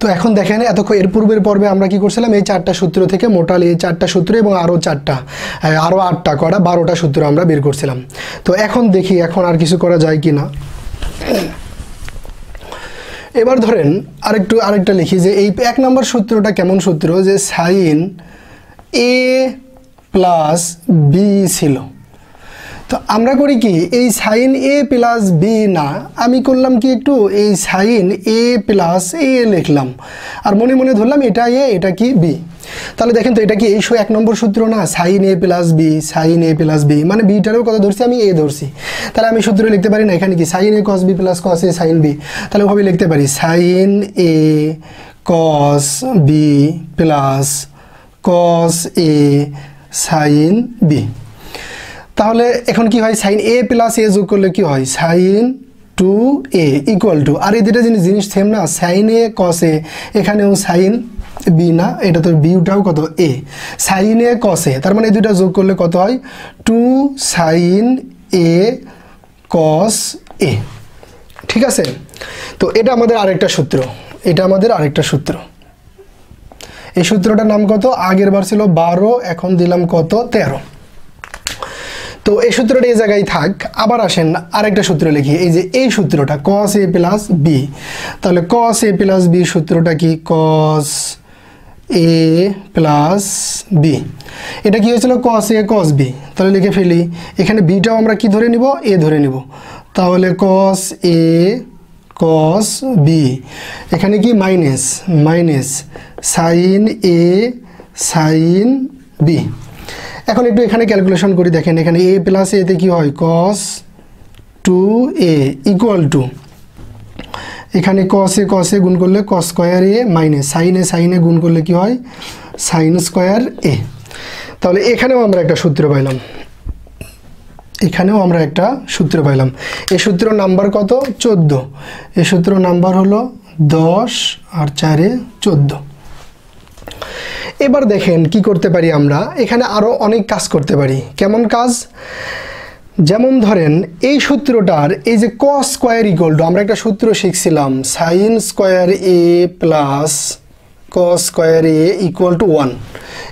তো এখন দেখেন এতক্ষণ এর পূর্বের পর্বে আমরা কি করছিলাম এই চারটা সূত্র থেকে মোটাল এই চারটা সূত্র এবং আরও চারটা আরও আটটা করা বারোটা সূত্র আমরা বের করছিলাম তো এখন দেখি এখন আর কিছু করা যায় কি না এবার ধরেন আরেকটু আরেকটা লিখি যে এই এক নম্বর সূত্রটা কেমন সূত্র যে সাইন এ প্লাস বি ছিল তো আমরা করি কি এই সাইন এ প্লাস বি না আমি করলাম কি একটু এই সাইন এ প্লাস এ লিখলাম আর মনে মনে ধরলাম এটা এ এটা কি বি তাহলে দেখেন তো এটা কি এই এক নম্বর সূত্র না sine A plus B sine A plus B মানে বিটারও কত ধরছি আমি এ ধরছি তাহলে আমি সূত্র লিখতে পারি না এখানে কি sine A cos B plus cos A sine B তাহলে ওভাবে লিখতে পারি sine A cos B plus cos A sine B তাহলে এখন কি হয় সাইন এ প্লাস এ যোগ করলে কি হয় sine two A equal to আর এই দুটা জিনিস জিনিস সেম না সাইন এ কস এ এখানেও সাইন বি না এটা তো বিউটাও কত এ সাইন এ কস এ তার মানে এই দুটা যোগ করলে কত হয় টু সাইন এ কস এ ঠিক আছে তো এটা আমাদের আরেকটা সূত্র এটা আমাদের আরেকটা সূত্র এই সূত্রটার নাম কত আগের বার ছিল বারো এখন দিলাম কত তেরো তো এই সূত্রটা এই জায়গায় থাক আবার আসেন আরেকটা সূত্র লিখি এই যে এই সূত্রটা কস এ প্লাস বি তাহলে কস এ প্লাস বি সূত্রটা কি কস এ প্লাস বি এটা কি হয়েছিল কস এ কস বি তাহলে লিখে ফেলি এখানে বিটাও আমরা কি ধরে নিব এ ধরে নিব তাহলে কস এ কস বি এখানে কি minus minus sine A sine B এখন একটু এখানে ক্যালকুলেশন করি দেখেন এখানে এ প্লাস এতে কী হয় cos two A equal to এখানে কসে কসে গুণ করলে কস স্কোয়ার এ মাইনে সাইনে সাইনে গুণ করলে কি হয় সাইন স্কোয়ার এ তাহলে এখানেও আমরা একটা সূত্র পাইলাম এখানেও আমরা একটা সূত্র পাইলাম এ সূত্র নাম্বার কত চোদ্দ এ সূত্র নাম্বার হলো দশ আর চারে চোদ্দো এবার দেখেন কি করতে পারি আমরা এখানে আরও অনেক কাজ করতে পারি কেমন কাজ যেমন ধরেন এই সূত্রটার এই যে ক স্কোয়ার ইকোয়াল টু আমরা একটা সূত্র শিখছিলাম সাইন স্কোয়ার এ প্লাস ক square A equal to one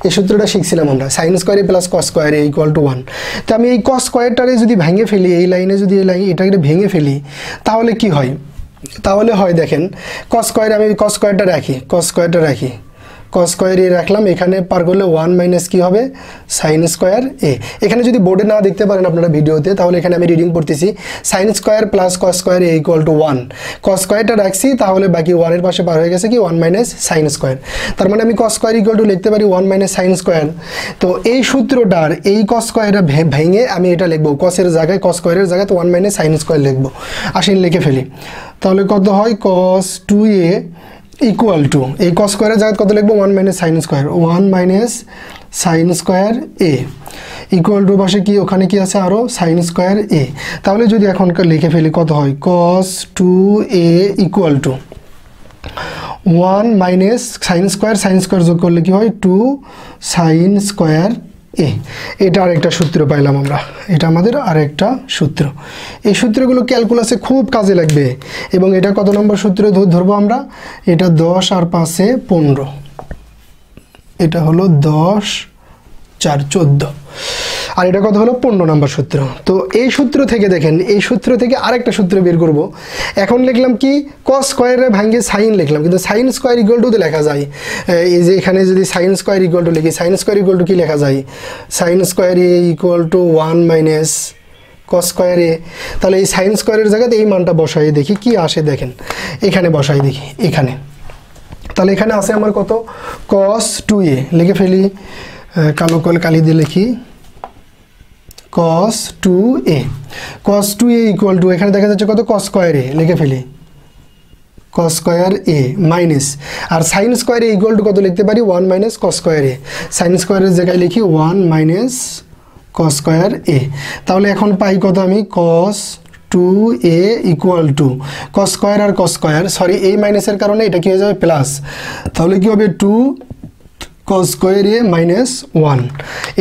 এই সূত্রটা শিখছিলাম আমরা সাইন স্কোয়ার এ প্লাস ক square A equal to one তো আমি এই ক স্কোয়ারটারে যদি ভেঙে ফেলি এই লাইনে যদি এই লাইন এটাকে ভেঙে ফেলি তাহলে কি হয় তাহলে হয় দেখেন ক স্কোয়ারে আমি ক স্কোয়ারটা রাখি ক স্কোয়ারটা রাখি কস স্কোয়ার এ রাখলাম এখানে পার করলে ওয়ান মাইনাস কী হবে সাইন স্কোয়ার এ এখানে যদি বোর্ডে না দেখতে পারেন আপনারা ভিডিওতে তাহলে এখানে আমি রিডিং করতেছি sine square plus cos square A equal to one cos স্কোয়ারটা রাখছি তাহলে বাকি ওয়ানের পাশে পার হয়ে গেছে কি ওয়ান মাইনাস সাইন স্কোয়ার তার মানে আমি কস স্কোয়ার ইকুয়াল টু লিখতে পারি ওয়ান মাইনাস সাইন স্কোয়ার তো এই সূত্রটার এই কস স্কোয়ারটা ভেঙে আমি এটা লিখবো কসের জায়গায় কস স্কোয়ারের জায়গায় তো ওয়ান মাইনাস সাইন স্কোয়ার লিখবো আসেন লিখে ফেলি তাহলে কত হয় cos two A equal to এই কস স্কোয়ারের জায়গায় কত লিখবো one minus sine square one minus sine square A equal to পাশে কি ওখানে কি আছে আরও সাইন স্কোয়ার এ তাহলে যদি এখন লিখে ফেলি কত হয় cos two A equal to one minus sine square sine square যোগ করলে কি হয় টু সাইন স্কোয়ার এ এটা আরেকটা সূত্র পাইলাম আমরা এটা আমাদের আরেকটা সূত্র এই সূত্রগুলো ক্যালকুলাসে খুব কাজে লাগবে এবং এটা কত নম্বর সূত্র ধরবো আমরা এটা দশ আর পাঁচে পনেরো এটা হলো দশ চার চোদ্দো আর এটা কথা হলো পনেরো নম্বর সূত্র তো এই সূত্র থেকে দেখেন এই সূত্র থেকে আরেকটা সূত্র বের করব এখন লিখলাম কি ক স্কোয়ারে ভাঙ্গে সাইন লিখলাম কিন্তু সাইন স্কোয়ার ইকুয়াল টু লেখা যায় এই যে এখানে যদি সাইন স্কোয়ার ইকুয়াল টু লিখি সাইন স্কোয়ার ইকুয়াল টু কী লেখা যায় sine square A equal to one minus cos square A তাহলে এই সাইন স্কোয়ারের জায়গাতে এই মানটা বসাই দেখি কি আসে দেখেন এখানে বসাই দেখি এখানে তাহলে এখানে আসে আমার কত কস টু এ লিখে ফেলি কালো কল কালি দিয়ে লিখি cos two A cos two A equal to এখানে দেখা যাচ্ছে কত কস স্কোয়ার এ লিখে ফেলি কস স্কয়ার এ মাইনাস আর sine square A equal to কত লিখতে পারি one minus cos square A sine স্কোয়ারের জায়গায় লিখি one minus cos square A তাহলে এখন পাই কত আমি cos two A equal to cos square আর কস স্কয়ার সরি এই মাইনাসের কারণে এটা কি হয়ে যাবে প্লাস তাহলে কি হবে two cos square A minus one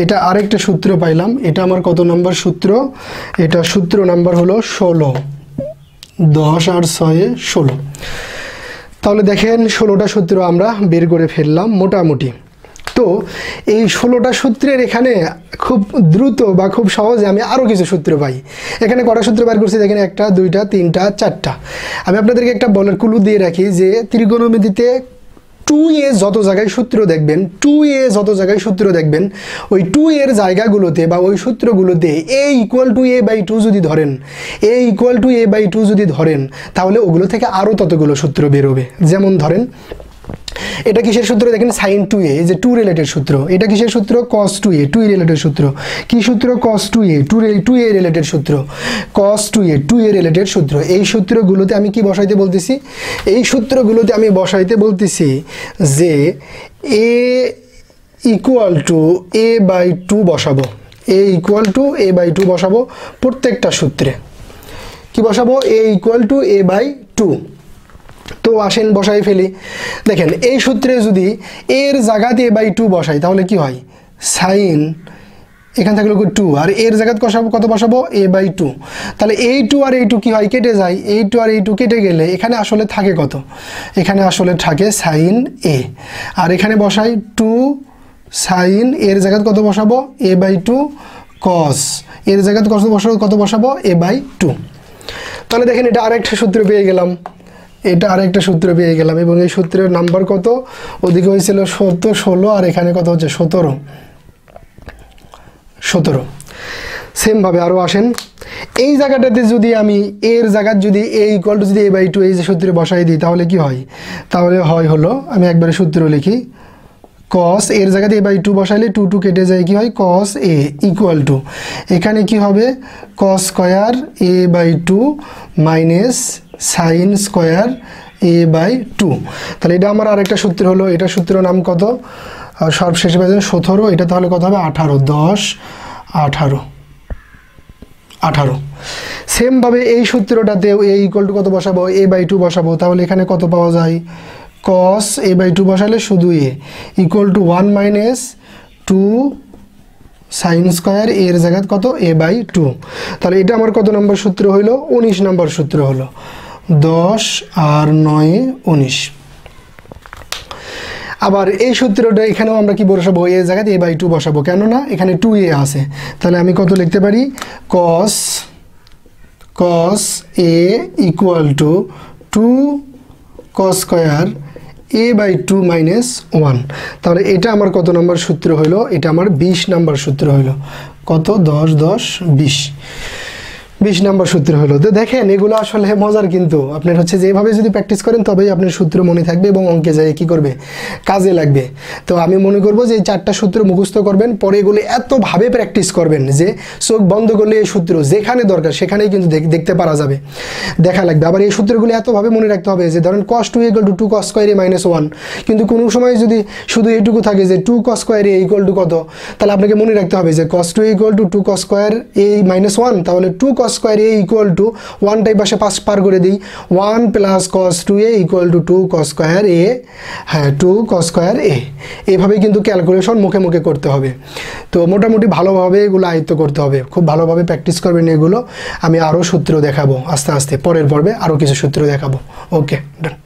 এটা আরেকটা সূত্র পাইলাম এটা আমার কত নম্বর সূত্র এটা সূত্র নাম্বার হলো ষোলো দশ আর ছয়ে ষোলো তাহলে দেখেন ষোলোটা সূত্র আমরা বের করে ফেললাম মোটামুটি তো এই ষোলোটা সূত্রের এখানে খুব দ্রুত বা খুব সহজে আমি আরও কিছু সূত্র পাই এখানে কটা সূত্র বার করছি দেখেন একটা দুইটা তিনটা চারটা আমি আপনাদেরকে একটা বলের কুলু দিয়ে রাখি যে ত্রিগোণমিতিতে টু এ যত জায়গায় সূত্র দেখবেন টু এ যত জায়গায় সূত্র দেখবেন ওই টু এর জায়গাগুলোতে বা ওই সূত্রগুলোতে A equal to A by two যদি ধরেন A equal to A by two যদি ধরেন তাহলে ওগুলো থেকে আরও ততগুলো সূত্র বেরোবে যেমন ধরেন এটা কিসের সূত্র দেখেন সাইন টু এ যে টু রিলেটেড সূত্র এটা কিসের সূত্র cos two A two A related সূত্র কি সূত্র cos two A two two A related সূত্র cos two A two A related সূত্র এই সূত্রগুলোতে আমি কি বসাইতে বলতেছি এই সূত্রগুলোতে আমি বসাইতে বলতেছি যে A equal to A by two বসাবো A equal to A by two বসাবো প্রত্যেকটা সূত্রে কি বসাবো A equal to A by two তো আসেন বসাই ফেলি দেখেন এই সূত্রে যদি এর জায়গাতে বাই টু বসাই তাহলে কি হয় সাইন এখান থেকে লোক টু আর এর জায়গাতে কষাবো কত বসাবো এ বাই টু তাহলে এই টু আর এই টু কী হয় কেটে যায় এই টু আর এই টু কেটে গেলে এখানে আসলে থাকে কত এখানে আসলে থাকে সাইন এ আর এখানে বসাই টু সাইন এর জায়গাতে কত বসাবো এ বাই টু কস এর জায়গাতে কত বসাবো কত বসাবো এ বাই টু তাহলে দেখেন এটা আরেকটা সূত্র পেয়ে গেলাম এটা আরেকটা সূত্র পেয়ে গেলাম এবং এই সূত্রের নাম্বার কত ওদিকে হয়েছিল সত্য ষোলো আর এখানে কত হচ্ছে সতেরো সতেরো সেমভাবে আরও আসেন এই জায়গাটাতে যদি আমি এর জায়গার যদি এ ইকুয়াল যদি এ বাই টু এই যে সূত্রে বসাই দিই তাহলে কি হয় তাহলে হয় হলো আমি একবারে সূত্র লিখি কস এর জায়গাতে এ বাই টু বসাইলে টু টু কেটে যায় কি হয় কস এ ইকুয়াল টু এখানে কি হবে cos square A by two minus sine square A by two তাহলে এটা আমার আরেকটা সূত্র হলো এটা সূত্রের নাম কত সর্বশেষ পাইছেন সতেরো এটা তাহলে কত হবে আঠারো দশ আঠারো আঠারো সেমভাবে এই সূত্রটাতেও এ ইকুয়াল টু কত বসাবো এ বাই টু বসাবো তাহলে এখানে কত পাওয়া যায় কস এ বাই টু বসালে শুধু A equal to one minus two sine square এর জায়গায় কত এ বাই টু তাহলে এটা আমার কত নম্বর সূত্র হইল উনিশ নম্বর সূত্র হলো দশ আর নয় উনিশ আবার এই সূত্রটা এখানেও আমরা কি বসাবো এ জায়গাতে এ বাই টু বসাবো কেননা এখানে টু এ আছে তাহলে আমি কত লিখতে পারি cos cos A equal to two cos square A by two minus one তাহলে এটা আমার কত নম্বর সূত্র হলো এটা আমার বিশ নম্বর সূত্র হলো কত দশ দশ বিশ বিশ নম্বর সূত্র হলো তো দেখেন এগুলো আসলে মজার কিন্তু আপনার হচ্ছে যেভাবে যদি প্র্যাকটিস করেন তবেই আপনার সূত্র মনে থাকবে এবং অঙ্কে যায় কি করবে কাজে লাগবে তো আমি মনে করব যে এই চারটা সূত্র মুখস্থ করবেন পরে এগুলো এতভাবে প্র্যাকটিস করবেন যে চোখ বন্ধ করলে এই সূত্র যেখানে দরকার সেখানেই কিন্তু দেখতে পারা যাবে দেখা লাগবে আবার এই সূত্রগুলো এতভাবে মনে রাখতে হবে যে ধরেন cos two equal to two cos স্কোয়ারে মাইনাস ওয়ান কিন্তু কোনো সময় যদি শুধু এইটুকু থাকে যে টু কস স্কোয়ারে ইকুয়াল টু কত তাহলে আপনাকে মনে রাখতে হবে যে cos two equal to two cos square এই মাইনাস ওয়ান তাহলে two cos cos square A equal to ওয়ানটাই পাশে পাস পার করে দিই one plus cos two A equal to two cos square A হ্যাঁ টু কস স্কোয়ার এ এইভাবে কিন্তু ক্যালকুলেশন মুখে মুখে করতে হবে তো মোটামুটি ভালোভাবে এগুলো আয়ত্ত করতে হবে খুব ভালোভাবে প্র্যাকটিস করবেন এগুলো আমি আরও সূত্র দেখাবো আস্তে আস্তে পরের পর্বে আরও কিছু সূত্র দেখাবো ওকে ডান